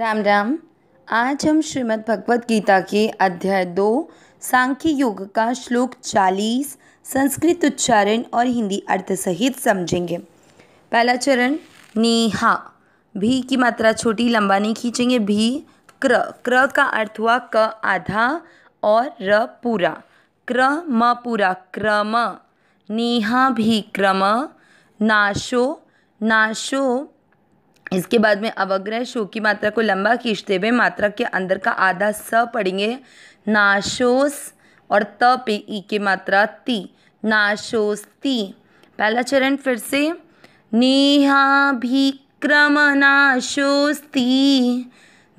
राम राम आज हम श्रीमद् भगवत गीता के अध्याय दो सांख्य योग का श्लोक चालीस संस्कृत उच्चारण और हिंदी अर्थ सहित समझेंगे पहला चरण नेहा भी की मात्रा छोटी लंबा नहीं खींचेंगे भी क्र क्र का अर्थ हुआ क आधा और र पूरा क्र म पूरा क्रम नेहा भी क्रम नाशो नाशो इसके बाद में अवग्रह शो की मात्रा को लंबा खींचते हुए मात्रा के अंदर का आधा स पढ़ेंगे नाशोस और त पे ई की मात्रा ती ती पहला चरण फिर से नेहाभिक्रम नाशोस्ती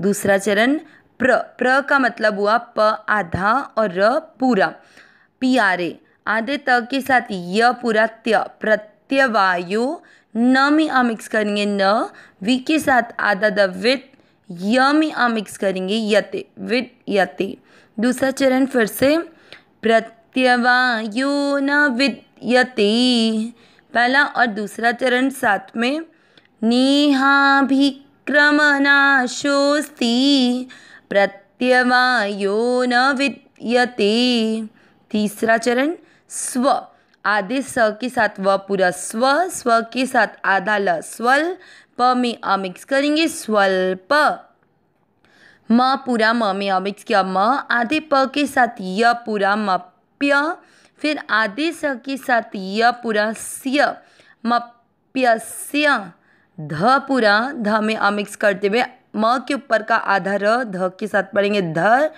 दूसरा चरण प्र प्र का मतलब हुआ प आधा और र पूरा पी आर ए आधे त के साथ य पूरा त्य प्रत्यवायु न में आ मिक्स करेंगे न वी के साथ आधा द विथ य में आ मिक्स करेंगे यते विथ यते दूसरा चरण फिर से प्रत्यवायो न यते पहला और दूसरा चरण साथ में नाशोस्ती प्रत्यवायो न विद्यते तीसरा चरण स्व आधे स के साथ व पूरा स्व स्व के साथ आधा ल स्वल प में अमिक्स करेंगे स्वल्प म पूरा म में अमिक्स किया म आधे प के साथ य पूरा मप्य फिर आधे स के साथ य पूरा स्य मप्य ध पूरा ध में अमिक्स करते हुए म के ऊपर का आधा र ध के साथ पढ़ेंगे ध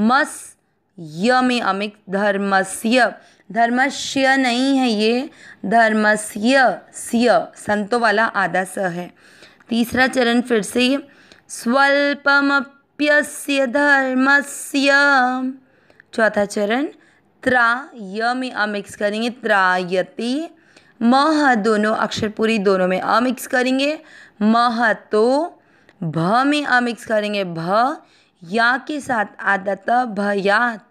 मस य में अमिक धर्मस्य धर्मस्य नहीं है ये धर्मस्य सिय संतो वाला आधा स है तीसरा चरण फिर से स्वल्पमप्यस्य धर्मस्य चौथा चरण त्रा य में अमिक्स करेंगे त्रायति मह दोनों अक्षर पूरी दोनों में अमिक्स करेंगे मह तो भ में अमिक्स करेंगे भ या के साथ आदत भयात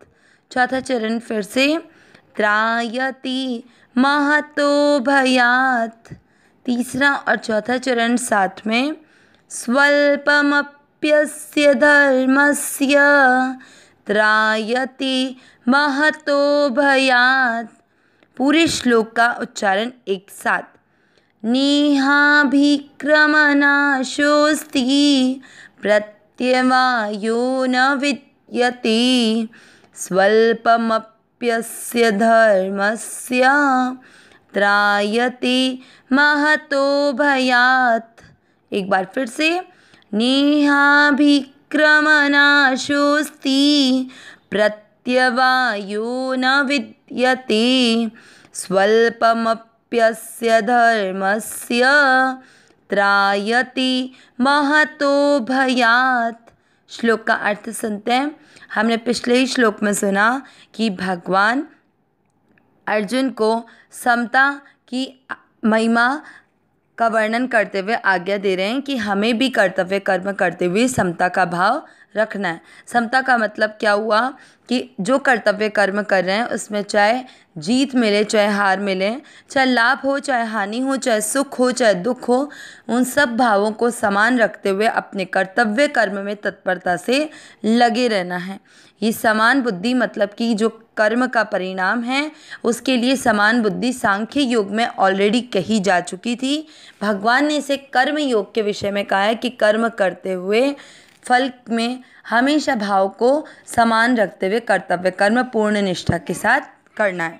चौथा चरण फिर से त्रायति महतो भयात तीसरा और चौथा चरण साथ में स्वल्पमप्यस्य धर्मस्य त्रायति महतो भयात पूरे श्लोक का उच्चारण एक साथ नेहाभिक्रमनाशोस्ति प्रत त्यवायो न विद्यते स्वल्पमप्यस्य धर्मस्य त्रायति महतो भयात् एक बार फिर से नेहाभिक्रमनाशोऽस्ति प्रत्यवायो न विद्यते स्वल्पमप्यस्य धर्मस्य त्रायति महतो भयात श्लोक का अर्थ सुनते हैं हमने पिछले ही श्लोक में सुना कि भगवान अर्जुन को समता की महिमा का वर्णन करते हुए आज्ञा दे रहे हैं कि हमें भी कर्तव्य कर्म करते हुए समता का भाव रखना है समता का मतलब क्या हुआ कि जो कर्तव्य कर्म कर रहे हैं उसमें चाहे जीत मिले चाहे हार मिले चाहे लाभ हो चाहे हानि हो चाहे सुख हो चाहे दुख हो उन सब भावों को समान रखते हुए अपने कर्तव्य कर्म में तत्परता से लगे रहना है ये समान बुद्धि मतलब कि जो कर्म का परिणाम है उसके लिए समान बुद्धि सांख्य योग में ऑलरेडी कही जा चुकी थी भगवान ने इसे कर्म योग के विषय में कहा है कि कर्म करते हुए फल में हमेशा भाव को समान रखते हुए कर्तव्य कर्म पूर्ण निष्ठा के साथ करना है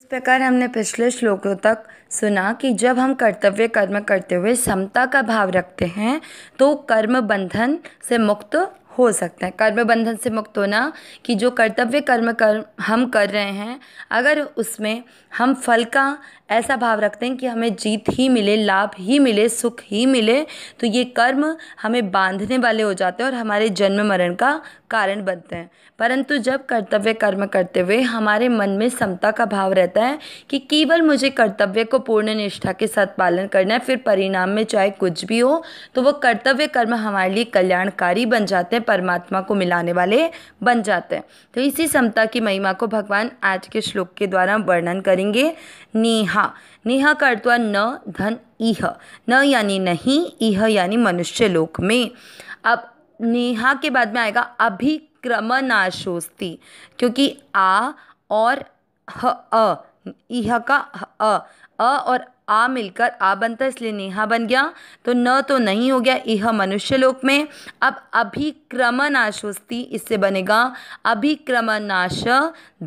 इस प्रकार हमने पिछले श्लोकों तक सुना कि जब हम कर्तव्य कर्म करते हुए समता का भाव रखते हैं तो कर्म बंधन से मुक्त हो सकते हैं कर्म बंधन से मुक्त होना कि जो कर्तव्य कर्म कर हम कर रहे हैं अगर उसमें हम फल का ऐसा भाव रखते हैं कि हमें जीत ही मिले लाभ ही मिले सुख ही मिले तो ये कर्म हमें बांधने वाले हो जाते हैं और हमारे जन्म मरण का कारण बनते हैं परंतु जब कर्तव्य कर्म करते हुए हमारे मन में समता का भाव रहता है कि केवल मुझे कर्तव्य को पूर्ण निष्ठा के साथ पालन करना है फिर परिणाम में चाहे कुछ भी हो तो वो कर्तव्य कर्म हमारे लिए कल्याणकारी बन जाते हैं परमात्मा को मिलाने वाले बन जाते हैं तो इसी समता की महिमा को भगवान आज के श्लोक के द्वारा वर्णन करेंगे नेहा नेहा का अर्थ न धन इह न यानी नहीं इह यानी मनुष्य लोक में अब नेहा के बाद में आएगा अभिक्रमनाशोस्ती क्योंकि आ और ह अ इह का अ अ और आ मिलकर आ बनता है इसलिए नेहा बन गया तो न तो नहीं हो गया यह मनुष्य लोक में अब अभिक्रमण आशोस्ति इससे बनेगा अभिक्रमनाश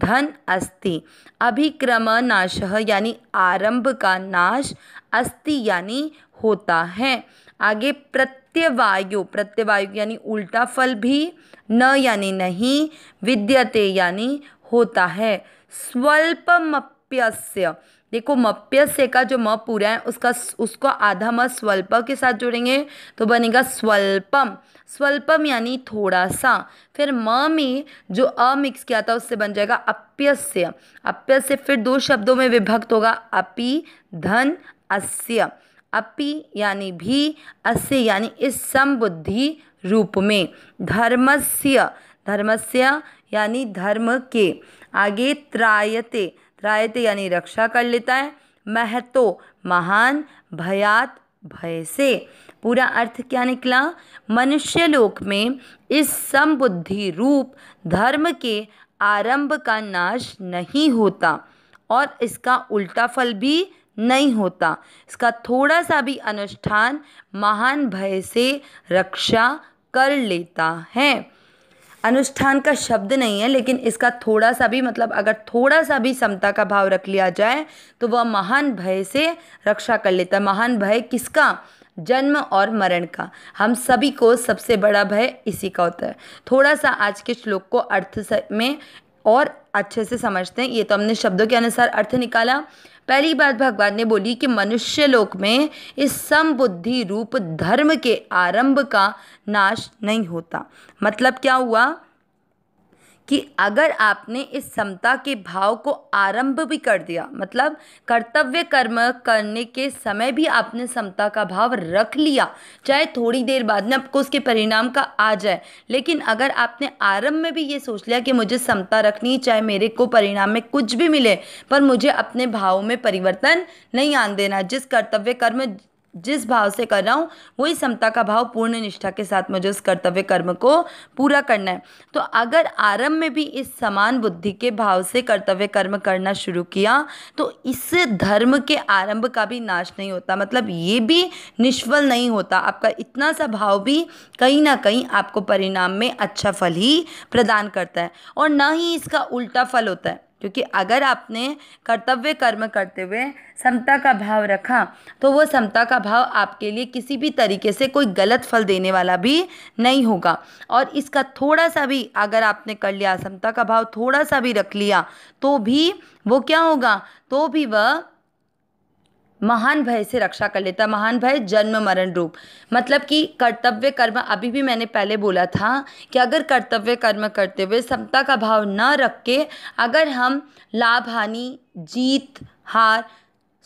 धन अस्ति अभिक्रमनाश यानी आरंभ का नाश अस्ति यानी होता है आगे प्रत्यवायु प्रत्यवायु यानी उल्टा फल भी न यानी नहीं विद्यते यानी होता है स्वल्पमप्यस्य देखो मप्यस्य का जो म पूरा है उसका उसको आधा म स्वल्प के साथ जोड़ेंगे तो बनेगा स्वल्पम स्वल्पम यानी थोड़ा सा फिर म में जो अ मिक्स किया था उससे बन जाएगा अप्यस्य अप्यस्य फिर दो शब्दों में विभक्त होगा अपि धन अस्य अपि यानी भी अस्य यानी इस समबुद्धि रूप में धर्मस्य धर्मस्य यानी धर्म के आगे त्रायते रायत यानी रक्षा कर लेता है महतो महान भयात भय से पूरा अर्थ क्या निकला मनुष्य लोक में इस समबुद्धि रूप धर्म के आरंभ का नाश नहीं होता और इसका उल्टा फल भी नहीं होता इसका थोड़ा सा भी अनुष्ठान महान भय से रक्षा कर लेता है अनुष्ठान का शब्द नहीं है लेकिन इसका थोड़ा सा भी मतलब अगर थोड़ा सा भी समता का भाव रख लिया जाए तो वह महान भय से रक्षा कर लेता है महान भय किसका जन्म और मरण का हम सभी को सबसे बड़ा भय इसी का होता है थोड़ा सा आज के श्लोक को अर्थ में और अच्छे से समझते हैं ये तो हमने शब्दों के अनुसार अर्थ निकाला पहली बात भगवान ने बोली कि मनुष्य लोक में इस समबुद्धि रूप धर्म के आरंभ का नाश नहीं होता मतलब क्या हुआ कि अगर आपने इस समता के भाव को आरंभ भी कर दिया मतलब कर्तव्य कर्म करने के समय भी आपने समता का भाव रख लिया चाहे थोड़ी देर बाद में आपको उसके परिणाम का आ जाए लेकिन अगर आपने आरंभ में भी ये सोच लिया कि मुझे समता रखनी चाहे मेरे को परिणाम में कुछ भी मिले पर मुझे अपने भाव में परिवर्तन नहीं आन देना जिस कर्तव्य कर्म जिस भाव से कर रहा हूँ वही समता का भाव पूर्ण निष्ठा के साथ मुझे उस कर्तव्य कर्म को पूरा करना है तो अगर आरंभ में भी इस समान बुद्धि के भाव से कर्तव्य कर्म करना शुरू किया तो इस धर्म के आरंभ का भी नाश नहीं होता मतलब ये भी निष्फल नहीं होता आपका इतना सा भाव भी कहीं ना कहीं आपको परिणाम में अच्छा फल ही प्रदान करता है और ना ही इसका उल्टा फल होता है क्योंकि अगर आपने कर्तव्य कर्म करते हुए समता का भाव रखा तो वो समता का भाव आपके लिए किसी भी तरीके से कोई गलत फल देने वाला भी नहीं होगा और इसका थोड़ा सा भी अगर आपने कर लिया समता का भाव थोड़ा सा भी रख लिया तो भी वो क्या होगा तो भी वह महान भय से रक्षा कर लेता महान भय जन्म मरण रूप मतलब कि कर्तव्य कर्म अभी भी मैंने पहले बोला था कि अगर कर्तव्य कर्म करते हुए समता का भाव न रख के अगर हम लाभ हानि जीत हार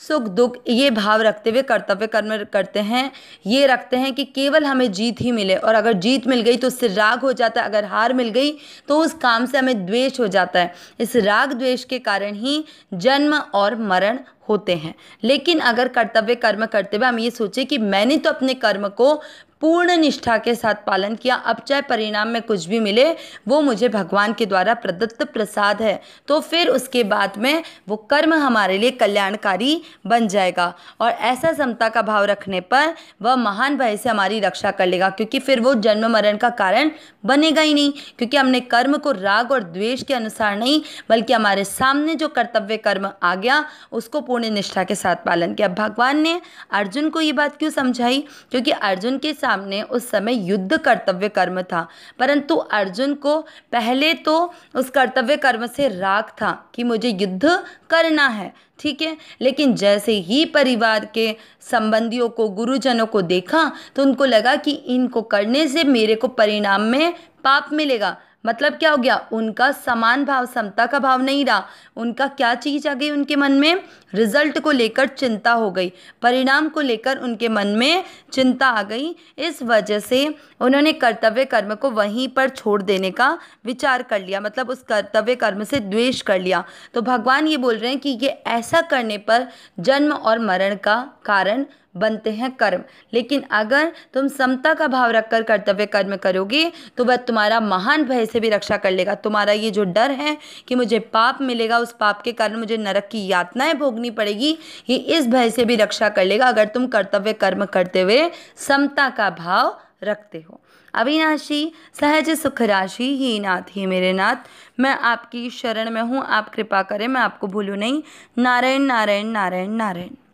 सुख दुख ये भाव रखते हुए कर्तव्य कर्म करते हैं ये रखते हैं कि केवल हमें जीत ही मिले और अगर जीत मिल गई तो उससे राग हो जाता है अगर हार मिल गई तो उस काम से हमें द्वेष हो जाता है इस राग द्वेष के कारण ही जन्म और मरण होते हैं लेकिन अगर कर्तव्य कर्म करते हुए हम ये सोचें कि मैंने तो अपने कर्म को पूर्ण निष्ठा के साथ पालन किया अब चाहे परिणाम में कुछ भी मिले वो मुझे भगवान के द्वारा प्रदत्त प्रसाद है तो फिर उसके बाद में वो कर्म हमारे लिए कल्याणकारी बन जाएगा और ऐसा समता का भाव रखने पर वह महान भय से हमारी रक्षा कर लेगा क्योंकि फिर वो जन्म मरण का कारण बनेगा ही नहीं क्योंकि हमने कर्म को राग और द्वेष के अनुसार नहीं बल्कि हमारे सामने जो कर्तव्य कर्म आ गया उसको पूर्ण निष्ठा के साथ पालन किया भगवान ने अर्जुन को ये बात क्यों समझाई क्योंकि अर्जुन के सामने उस समय युद्ध कर्तव्य कर्म था परंतु अर्जुन को पहले तो उस कर्तव्य कर्म से राग था कि मुझे युद्ध करना है ठीक है लेकिन जैसे ही परिवार के संबंधियों को गुरुजनों को देखा तो उनको लगा कि इनको करने से मेरे को परिणाम में पाप मिलेगा मतलब क्या हो गया उनका समान भाव समता का भाव नहीं रहा उनका क्या चीज़ आ गई उनके मन में रिजल्ट को लेकर चिंता हो गई परिणाम को लेकर उनके मन में चिंता आ गई इस वजह से उन्होंने कर्तव्य कर्म को वहीं पर छोड़ देने का विचार कर लिया मतलब उस कर्तव्य कर्म से द्वेष कर लिया तो भगवान ये बोल रहे हैं कि ये ऐसा करने पर जन्म और मरण का कारण बनते हैं कर्म लेकिन अगर तुम समता का भाव रखकर कर्तव्य कर्म करोगे तो वह तुम्हारा महान भय से भी रक्षा कर लेगा तुम्हारा ये जो डर है कि मुझे पाप मिलेगा उस पाप के कारण मुझे नरक की यातनाएं भोगनी पड़ेगी ये इस भय से भी रक्षा कर लेगा अगर तुम कर्तव्य कर्म करते हुए समता का भाव रखते हो अविनाशी सहज सुख राशि ही नाथ ही मेरे नाथ मैं आपकी शरण में हूँ आप कृपा करें मैं आपको भूलूँ नहीं नारायण नारायण नारायण नारायण